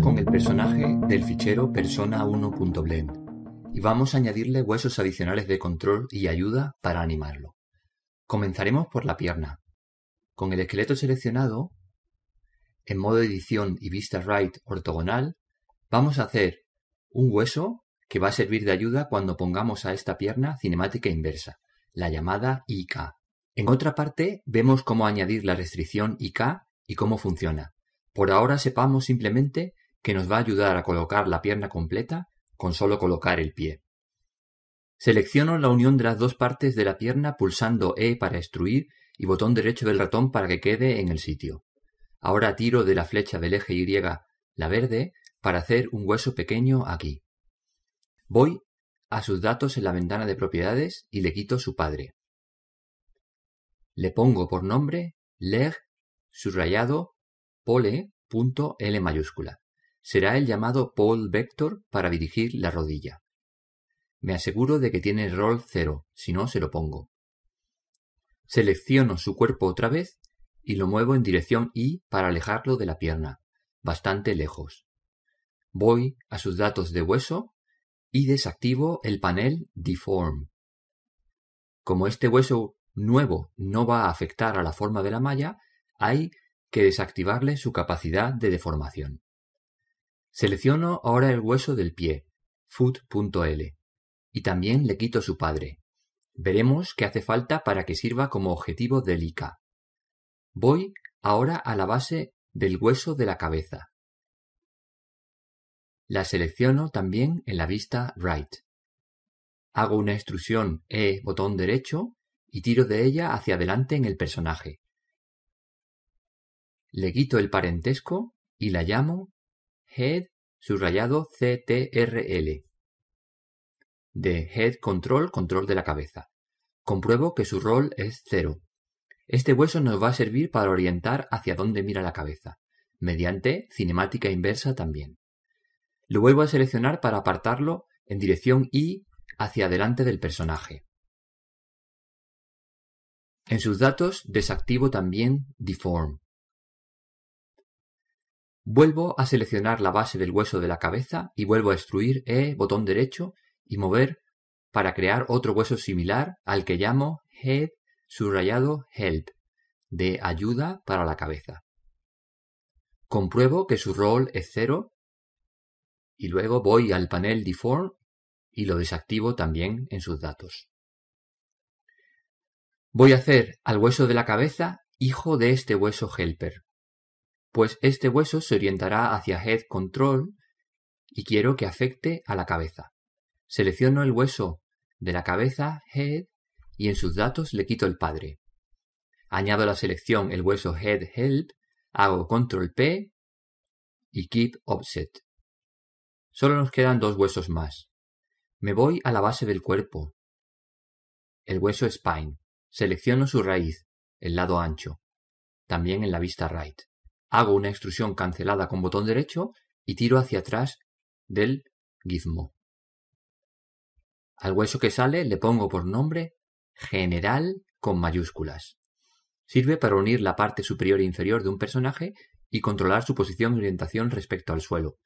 con el personaje del fichero persona1.blend y vamos a añadirle huesos adicionales de control y ayuda para animarlo. Comenzaremos por la pierna. Con el esqueleto seleccionado, en modo edición y vista right ortogonal, vamos a hacer un hueso que va a servir de ayuda cuando pongamos a esta pierna cinemática inversa, la llamada IK. En otra parte vemos cómo añadir la restricción IK y cómo funciona. Por ahora sepamos simplemente que nos va a ayudar a colocar la pierna completa con solo colocar el pie. Selecciono la unión de las dos partes de la pierna pulsando E para extruir y botón derecho del ratón para que quede en el sitio. Ahora tiro de la flecha del eje Y, la verde, para hacer un hueso pequeño aquí. Voy a sus datos en la ventana de propiedades y le quito su padre. Le pongo por nombre leg subrayado pole.l mayúscula será el llamado Paul Vector para dirigir la rodilla. Me aseguro de que tiene rol cero, si no se lo pongo. Selecciono su cuerpo otra vez y lo muevo en dirección Y para alejarlo de la pierna, bastante lejos. Voy a sus datos de hueso y desactivo el panel Deform. Como este hueso nuevo no va a afectar a la forma de la malla, hay que desactivarle su capacidad de deformación. Selecciono ahora el hueso del pie, foot.l, y también le quito su padre. Veremos qué hace falta para que sirva como objetivo del ICA. Voy ahora a la base del hueso de la cabeza. La selecciono también en la vista Right. Hago una extrusión E botón derecho y tiro de ella hacia adelante en el personaje. Le quito el parentesco y la llamo head subrayado CTRL. De head control, control de la cabeza. Compruebo que su rol es cero. Este hueso nos va a servir para orientar hacia dónde mira la cabeza, mediante cinemática inversa también. Lo vuelvo a seleccionar para apartarlo en dirección Y hacia adelante del personaje. En sus datos desactivo también Deform. Vuelvo a seleccionar la base del hueso de la cabeza y vuelvo a extruir E botón derecho y mover para crear otro hueso similar al que llamo Head subrayado Help de ayuda para la cabeza. Compruebo que su rol es cero y luego voy al panel Deform y lo desactivo también en sus datos. Voy a hacer al hueso de la cabeza hijo de este hueso helper, pues este hueso se orientará hacia Head Control y quiero que afecte a la cabeza. Selecciono el hueso de la cabeza Head y en sus datos le quito el padre. Añado a la selección el hueso Head Help, hago Control P y Keep Offset. Solo nos quedan dos huesos más. Me voy a la base del cuerpo. El hueso Spine. Selecciono su raíz, el lado ancho. También en la vista Right hago una extrusión cancelada con botón derecho y tiro hacia atrás del gizmo. Al hueso que sale le pongo por nombre general con mayúsculas. Sirve para unir la parte superior e inferior de un personaje y controlar su posición y orientación respecto al suelo.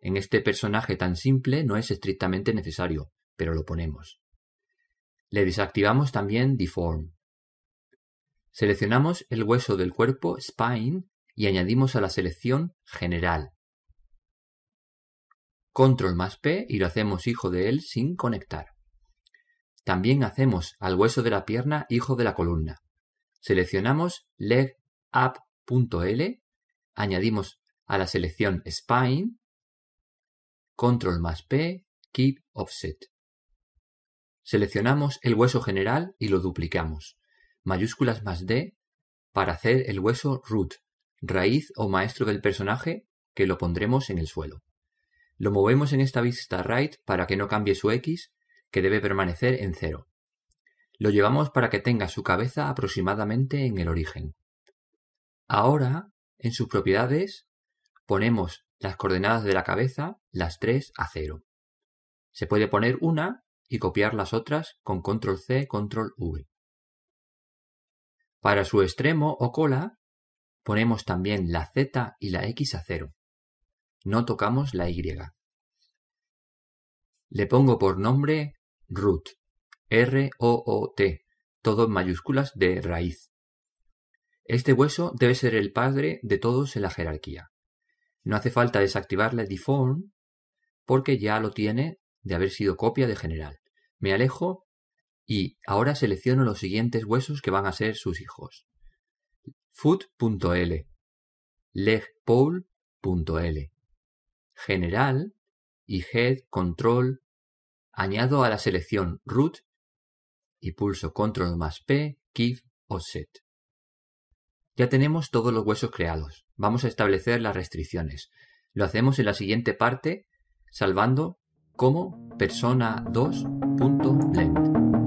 En este personaje tan simple no es estrictamente necesario, pero lo ponemos. Le desactivamos también Deform. Seleccionamos el hueso del cuerpo Spine y añadimos a la selección general. Control más P y lo hacemos hijo de él sin conectar. También hacemos al hueso de la pierna hijo de la columna. Seleccionamos LegUp.L, añadimos a la selección spine, control más P, keep offset. Seleccionamos el hueso general y lo duplicamos. Mayúsculas más D para hacer el hueso root raíz o maestro del personaje que lo pondremos en el suelo. Lo movemos en esta vista right para que no cambie su x, que debe permanecer en cero. Lo llevamos para que tenga su cabeza aproximadamente en el origen. Ahora, en sus propiedades, ponemos las coordenadas de la cabeza, las tres a cero. Se puede poner una y copiar las otras con control C, control V. Para su extremo o cola, Ponemos también la z y la x a cero. No tocamos la y. Le pongo por nombre root, R-O-O-T, todo en mayúsculas de raíz. Este hueso debe ser el padre de todos en la jerarquía. No hace falta desactivar la deform porque ya lo tiene de haber sido copia de general. Me alejo y ahora selecciono los siguientes huesos que van a ser sus hijos foot.l, legpole.l, general y head control. Añado a la selección root y pulso control más p, give offset. Ya tenemos todos los huesos creados. Vamos a establecer las restricciones. Lo hacemos en la siguiente parte salvando como persona2.blend.